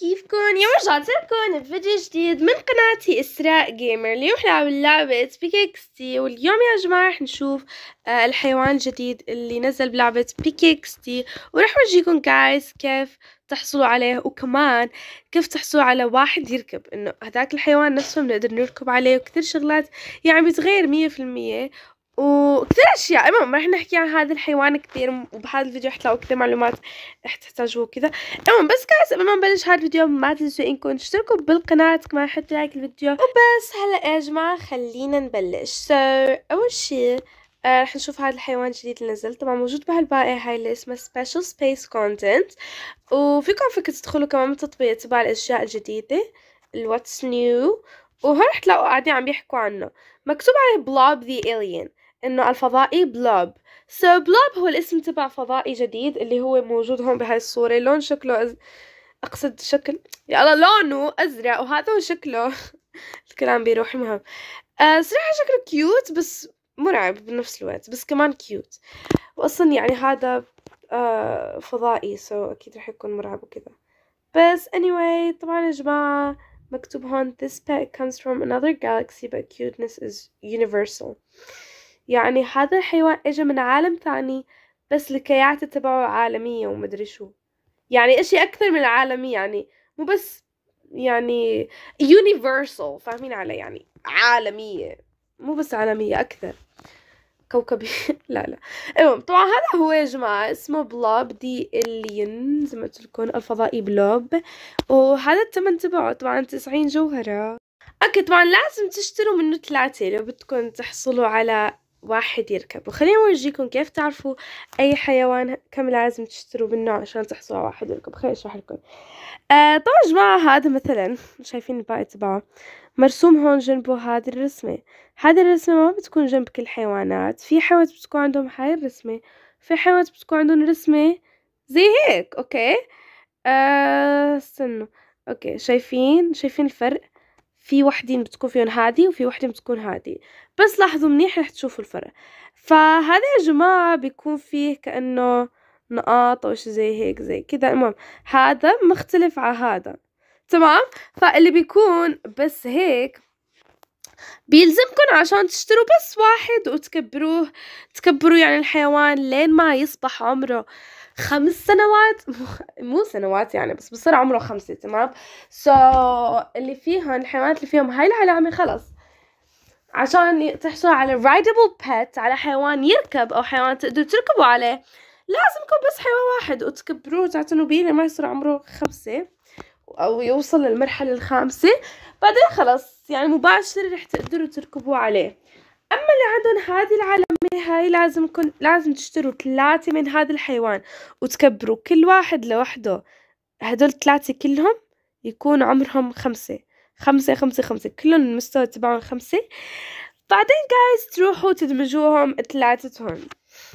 كيفكم؟ يوم رجعت لكم بفيديو جديد من قناتي اسراء جيمر اليوم رح نلعب لعبة بيكيكستي واليوم يا جماعة رح نشوف آه، الحيوان الجديد اللي نزل بلعبة بيكيكستي ورح ورجيكم جايز كيف تحصلوا عليه وكمان كيف تحصلوا على واحد يركب انه هذاك الحيوان نفسه بنقدر نركب عليه وكثير شغلات يعني بتغير مية في المية وكثير اشياء المهم رح نحكي عن هذا الحيوان كثير وبهذا الفيديو رح تلاقوا كثير معلومات رح تحتاجوه وكذا المهم بس كاس قبل ما نبلش هذا الفيديو ما تنسوا انكم تشتركوا بالقناه كمان حطوا لايك الفيديو وبس هلا يا جماعه خلينا نبلش سو so, اول شيء آه رح نشوف هذا الحيوان الجديد اللي نزل طبعا موجود بهالبائع هاي اللي اسمها سبيشال سبيس كونتنت وفيكم فيك تدخلوا كمان بالتطبيق تبع الاشياء الجديده الواتس نيو وهون رح تلاقوا قاعدين عم يحكوا عنه مكتوب عليه بلوب ذا alien انه الفضائي بلوب سو so, بلوب هو الاسم تبع فضائي جديد اللي هو موجود هون بهاي الصوره لون شكله أز... اقصد شكل يا الله لونه ازرق وهذا هو شكله الكلام بيروح مهم أه صراحه شكله كيوت بس مرعب بنفس الوقت بس كمان كيوت واصلا يعني هذا أه فضائي سو so اكيد رح يكون مرعب وكذا بس anyway طبعا يا جماعه مكتوب هون this pet comes from another galaxy but cuteness is universal يعني هذا الحيوان اجى من عالم ثاني بس الكياته تبعه عالميه ومدري شو يعني اشي اكثر من عالمي يعني مو بس يعني يونيفرسال فاهمين علي يعني عالمية مو بس عالمية أكثر كوكبي لا لا المهم طبعا هذا هو يا جماعة اسمه بلوب دي الين زي ما قلتلكم الفضائي بلوب وهذا الثمن تبعه طبعا تسعين جوهرة اوكي طبعا لازم تشتروا منه ثلاثة لو بدكم تحصلوا على واحد يركب وخلينا أورجيكم كيف تعرفوا أي حيوان كم لازم تشتروا بالنوع عشان تحصلوا على واحد يركب خليني أشرح لكم آه طبعا يا جماعة هذا مثلا شايفين الباقي تبعه مرسوم هون جنبه هذه الرسمة هذه الرسمة ما بتكون جنب كل الحيوانات في حيوانات بتكون عندهم هاي الرسمة في حيوانات بتكون عندهم رسمة زي هيك أوكي آه استنوا أوكي شايفين شايفين الفرق في وحدين بتكون فيهم هادي وفي وحده بتكون هادي بس لاحظوا منيح رح تشوفوا الفرق فهذا يا جماعه بيكون فيه كانه نقاط او شي زي هيك زي كده المهم هذا مختلف على هذا تمام فاللي بيكون بس هيك بيلزمكم عشان تشتروا بس واحد وتكبروه تكبروا يعني الحيوان لين ما يصبح عمره خمس سنوات مو سنوات يعني بس بصير عمره خمسة تمام سو so, اللي فيهم الحيوانات اللي فيهم هاي العلامة خلص عشان تحصلوا على رايدبل بيت على حيوان يركب او حيوان تقدروا تركبوا عليه لازم يكون بس حيوان واحد وتكبروه وتعتنوا بيه لما يصير عمره خمسة او يوصل للمرحلة الخامسة بعدين خلص يعني مباشرة رح تقدروا تركبوا عليه اما اللي عندهم هذه العلامه هاي لازم كن لازم تشتروا ثلاثه من هذا الحيوان وتكبروا كل واحد لوحده هدول ثلاثة كلهم يكون عمرهم خمسة خمسة خمسة خمسة كلهم المستوى تبعهم خمسة بعدين جايز تروحوا تدمجوهم ثلاثتهم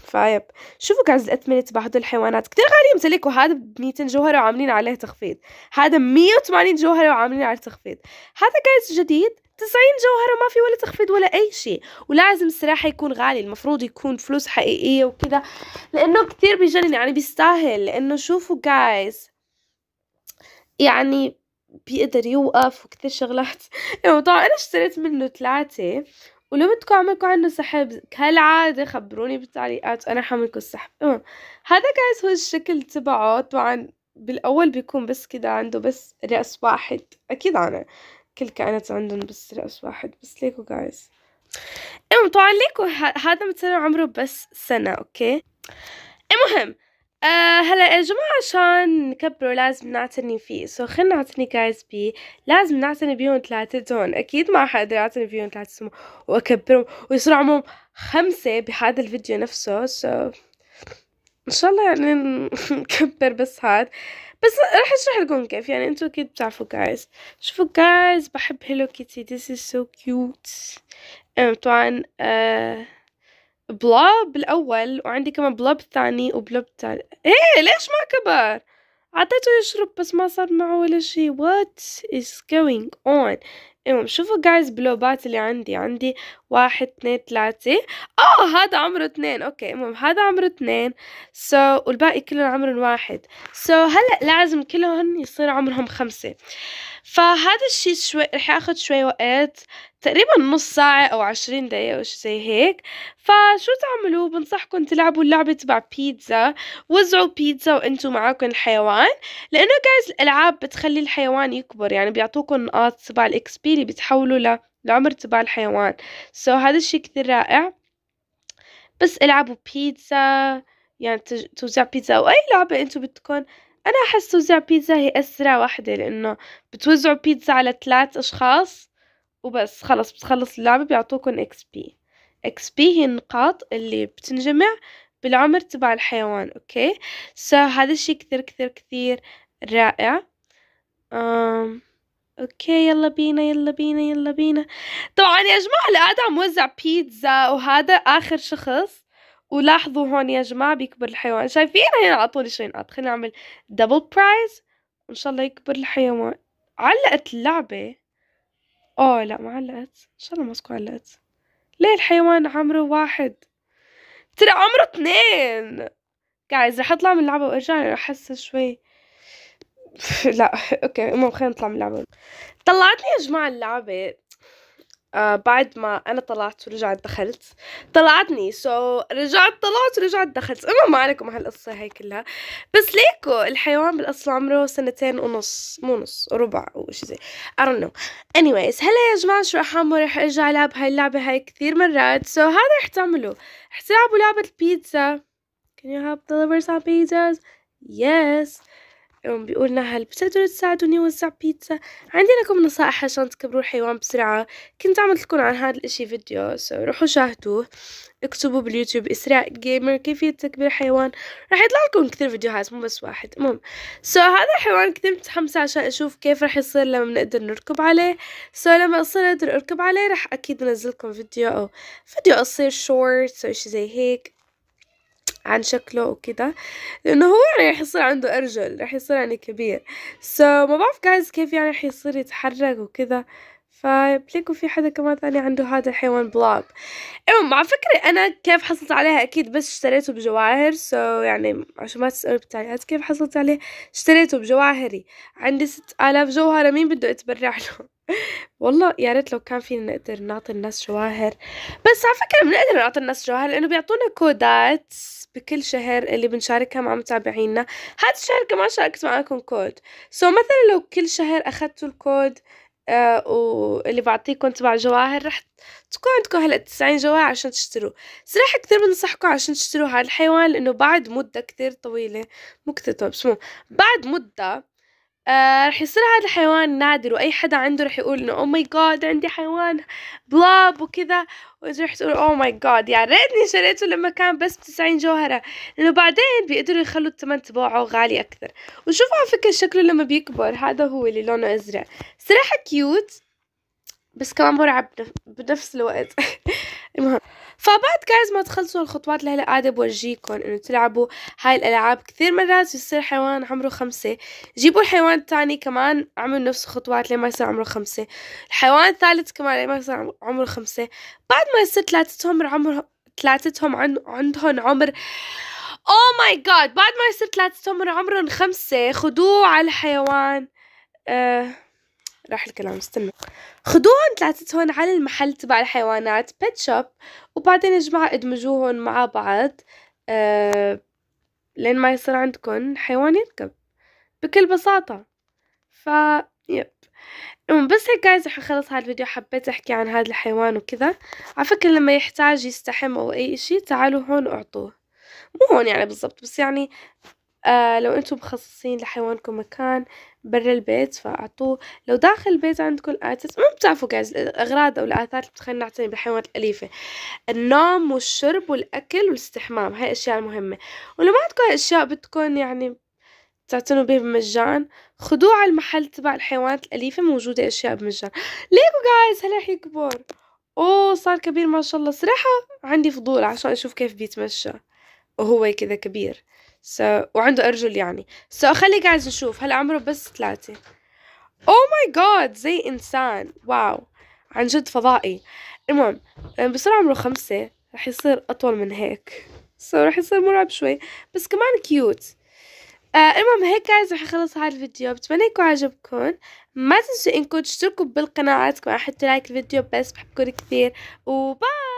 فايب شوفوا جايز الأثمنة تبع هدول الحيوانات كتير غالية مسلك وهذا ب 200 جوهرة وعاملين عليه تخفيض هذا 180 جوهرة وعاملين عليه تخفيض هذا جايز جديد 90 جوهرة ما في ولا تخفيض ولا أي شيء ولازم الصراحة يكون غالي المفروض يكون فلوس حقيقية وكذا لأنه كتير بيجنن يعني بيستاهل لأنه شوفوا جايز يعني بيقدر يوقف وكتير شغلات يعني الموضوع أنا اشتريت منه ثلاثة ولو بدكم اعملكم عنه سحب كالعادة خبروني بالتعليقات أنا حعملكم السحب المهم هذا جايز هو الشكل تبعه طبعا بالأول بيكون بس كده عنده بس رأس واحد أكيد أنا كل كائنات عندهم بس رأس واحد بس ليكو جايز المهم طبعا ليكو هذا مثلا عمره بس سنة اوكي المهم آه هلا يا جماعة عشان نكبره لازم نعتني فيه سو so خلينا نعتني جايز بيه لازم نعتني بيهم ثلاثتهم أكيد ما حقدر أعتني بيهم ثلاثتهم وأكبرهم ويصير عمرهم خمسة بهذا الفيديو نفسه سو so إن شاء الله يعني نكبر بس هاد بس راح اشرح لكم كيف يعني انتو اكيد بتعرفوا جايز شوفوا جايز بحب هيلو كيتي this is so cute طبعا آه، بلوب الاول وعندي كمان بلوب الثاني وبلوب الثالث ايه ليش ما كبر عطيته يشرب بس ما صار معه ولا شي what is going on المهم شوفوا جايز بلوبات اللي عندي عندي واحد اثنين ثلاثة اه هذا عمره اثنين اوكي المهم هذا عمره اثنين سو so, والباقي كلهم عمرهم واحد سو so, هلا لازم كلهم يصير عمرهم خمسة فهذا الشي شوي رح ياخذ شوي وقت, تقريباً نص ساعة أو عشرين دقيقة أو شي زي هيك, فشو تعملوا بنصحكم تلعبوا اللعبة تبع بيتزا, وزعوا بيتزا وانتوا معاكم الحيوان, لأنه جايز الألعاب بتخلي الحيوان يكبر, يعني بيعطوكم نقاط تبع الإكس بي اللي بتحولوا للعمر تبع الحيوان, so هذا الشي كتير رائع, بس العبوا بيتزا, يعني توزيع بيتزا أو أي لعبة انتوا بدكم انا احس توزيع بيتزا هي اسرع وحده لانه بتوزعوا بيتزا على ثلاث اشخاص وبس خلص بتخلص اللعبه بيعطوكم اكس بي اكس بي هي النقاط اللي بتنجمع بالعمر تبع الحيوان اوكي سو so, هذا الشي كثير كثير كثير رائع أم... اوكي يلا بينا يلا بينا يلا بينا طبعا يا جماعه اللي قاعد عم وزع بيتزا وهذا اخر شخص ولاحظوا هون يا جماعة بيكبر الحيوان شايفين هنا على طول 20 نقط خلينا نعمل دبل برايز وإن شاء الله يكبر الحيوان علقت اللعبة اوه لا ما علقت إن شاء الله ما تكون علقت ليه الحيوان عمره واحد ترى عمره اثنين جايز رح اطلع من اللعبة وارجع احس شوي لا اوكي المهم خلينا نطلع من اللعبة طلعتني يا جماعة اللعبة آه، بعد ما انا طلعت ورجعت دخلت طلعتني سو so, رجعت طلعت ورجعت دخلت اما ما عليكم هالقصه هاي كلها بس ليكو الحيوان بالاصل عمره سنتين ونص مو نص ربع او شيء زي I don't know anyways هلا يا جماعه شو رح اعمل رح ارجع العب هاي اللعبه هاي كثير مرات سو so, هذا رح تعملوا رح تلعبوا لعبه البيتزا Can you help deliver some pizzas? Yes. يوم بيقولنا هل بتقدروا تساعدوني وزع بيتزا عندي لكم نصائح عشان تكبروا الحيوان بسرعة كنت عملت لكم عن هذا الاشي فيديو سو روحوا شاهدوه اكتبوا باليوتيوب اسراء جيمر كيفية تكبير حيوان راح يطلع لكم كثير فيديوهات مو بس واحد المهم سو so, هذا الحيوان كثير متحمسة عشان اشوف كيف راح يصير لما بنقدر نركب عليه سو so, لما اصير اقدر اركب عليه راح اكيد انزل لكم فيديو او فيديو قصير شورت او so, شي زي هيك عن شكله وكده لأنه هو يعني رح يصير عنده أرجل رح يصير يعني كبير سو so, ما بعرف جايز كيف يعني رح يصير يتحرك وكذا فبليكو في حدا كمان ثاني عنده هذا الحيوان بلاب المهم على فكرة أنا كيف حصلت عليها أكيد بس اشتريته بجواهر سو so يعني عشان ما تسألوا بالتعليقات كيف حصلت عليه اشتريته بجواهري عندي ست آلاف جوهرة مين بده يتبرع له والله يا ريت لو كان فينا نقدر نعطي الناس جواهر بس على فكرة بنقدر نعطي الناس جواهر لأنه بيعطونا كودات بكل شهر اللي بنشاركها مع متابعينا هذا الشهر كمان شاركت معاكم كود سو so مثلا لو كل شهر أخذتوا الكود آه واللي بعطيكم تبع جواهر رح تكون عندكم هلا 90 جواهر عشان تشتروا صراحة كثير بنصحكم عشان تشتروا هذا الحيوان لأنه بعد مدة كثير طويلة مو كثير طويلة بس مو بعد مدة آه، رح يصير هذا الحيوان نادر واي حدا عنده رح يقول انه او ماي جاد عندي حيوان بلاب وكذا واذا رح تقول او ماي جاد يعني ريتني شريته لما كان بس ب 90 جوهره لانه بعدين بيقدروا يخلوا الثمن تبعه غالي اكثر وشوفوا على فكره شكله لما بيكبر هذا هو اللي لونه ازرق صراحه كيوت بس كمان مرعب بنفس الوقت المهم فبعد جايز ما تخلصوا الخطوات لهلا قاعدة بورجيكم انه تلعبوا هاي الالعاب كثير مرات يصير حيوان عمره خمسة جيبوا الحيوان الثاني كمان عمل نفس الخطوات لما يصير عمره خمسة الحيوان الثالث كمان لما يصير عمره خمسة بعد ما يصير ثلاثتهم عمر ثلاثتهم عندهم عمر او ماي جاد بعد ما يصير ثلاثتهم عمرهم خمسة خدوه على الحيوان آه راح الكلام استنوا خذوهم ثلاثتهم على المحل تبع الحيوانات بيت شوب وبعدين يا جماعة ادمجوهم مع بعض آه، لين ما يصير عندكم حيوان يركب بكل بساطة ف يب المهم بس هيك جايز رح اخلص هذا الفيديو حبيت احكي عن هذا الحيوان وكذا على فكرة لما يحتاج يستحم او اي اشي تعالوا هون واعطوه مو هون يعني بالضبط بس يعني آه لو انتم مخصصين لحيوانكم مكان برا البيت فاعطوه لو داخل البيت عندكم الاتس ما بتعرفوا جايز الاغراض او الاثار اللي بتخلينا نعتني بالحيوانات الاليفه النوم والشرب والاكل والاستحمام هاي الاشياء المهمه ولو ما عندكم اشياء بدكم يعني تعتنوا به بمجان خدوه على المحل تبع الحيوانات الاليفه موجوده اشياء بمجان ليكو جايز هلا رح يكبر اوه صار كبير ما شاء الله صراحه عندي فضول عشان اشوف كيف بيتمشى وهو كذا كبير سو وعنده أرجل يعني سو خلي قاعد نشوف هلا عمره بس ثلاثة أو ماي جاد زي إنسان واو عن جد فضائي المهم بصير عمره خمسة رح يصير أطول من هيك سو رح يصير مرعب شوي بس كمان كيوت آه المهم هيك جايز رح اخلص هذا الفيديو بتمنى يكون عجبكم ما تنسوا انكم تشتركوا بالقناة كمان حطوا لايك الفيديو بس بحبكم كثير وباي